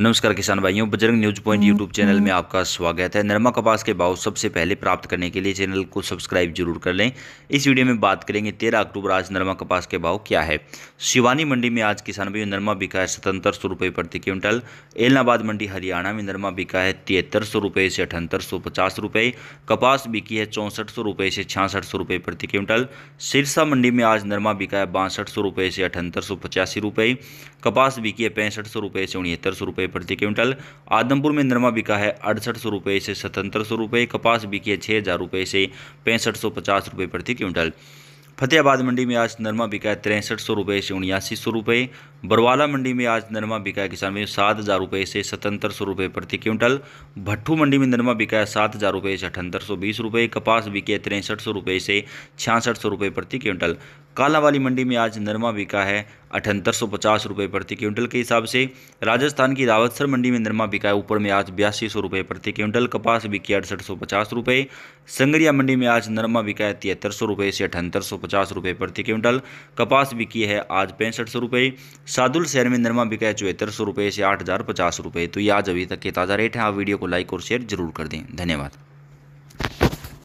नमस्कार किसान भाइयों Bajrang news point YouTube channel में आपका स्वागत है नरमा कपास के भाव सबसे पहले प्राप्त करने के लिए चैनल को सब्सक्राइब जरूर कर लें इस वीडियो में बात करेंगे तेरह अक्टूबर आज नरमा कपास के भाव क्या है शिवानी मंडी में आज किसान भाइयों नरमा बिका है सतहत्तर सौ रुपये प्रति क्विंटल एलनाबाद मंडी हरियाणा में नरमा बिका है तिहत्तर सौ रुपये से अठहत्तर सौ पचास रुपये कपास बिकी है चौंसठ सौ रुपये से छियासठ सौ रुपये प्रति क्विंटल सिरसा मंडी में आज नरमा बिका है बासठ सौ रुपये से अठहत्तर सौ पचासी रुपये कपास बिकी है पैंसठ सौ रुपये से उनहत्तर सौ रुपये रुपये प्रति क्विंटल आदमपुर में नरमा बिका है अड़सठ सौ रुपये से सतहत्तर सौ रुपये कपास बिकी है छः हज़ार रुपये से पैंसठ सौ पचास रुपये प्रति क्विंटल फतेहाबाद मंडी में आज नरमा बिका है तिरसठ सौ रुपये से उन्यासी सौ रुपये बरवाला मंडी में आज नरमा बिका है किसान में सात हज़ार रुपये से सतहत्तर सौ रुपये प्रति क्विंटल भट्टू मंडी में नरमा बिका है सात हज़ार रुपये से अठहत्तर सौ बीस रुपये कपास बिके तिरसठ सौ रुपये से छियासठ सौ रुपये प्रति क्विंटल कालावाली मंडी में आज नरमा बिका है अठहत्तर सौ पचास रुपये प्रति क्विंटल के हिसाब से राजस्थान की रावतसर मंडी में नरमा बिका ऊपर में आज बयासी सौ रुपये प्रति क्विंटल कपास बिकी अड़सठ सौ पचास रुपये संगरिया मंडी में आज नरमा बिका है तिहत्तर सौ रुपये से अठहत्तर सौ पचास रुपये प्रति क्विंटल कपास बिकी है आज पैंसठ सौ रुपये सादुल शहर में नरमा बिका है चौहत्तर सौ रुपये से आठ हज़ार पचास रुपये तो ये आज अभी तक के ताज़ा रेट हैं आप वीडियो को लाइक और शेयर जरूर कर दें धन्यवाद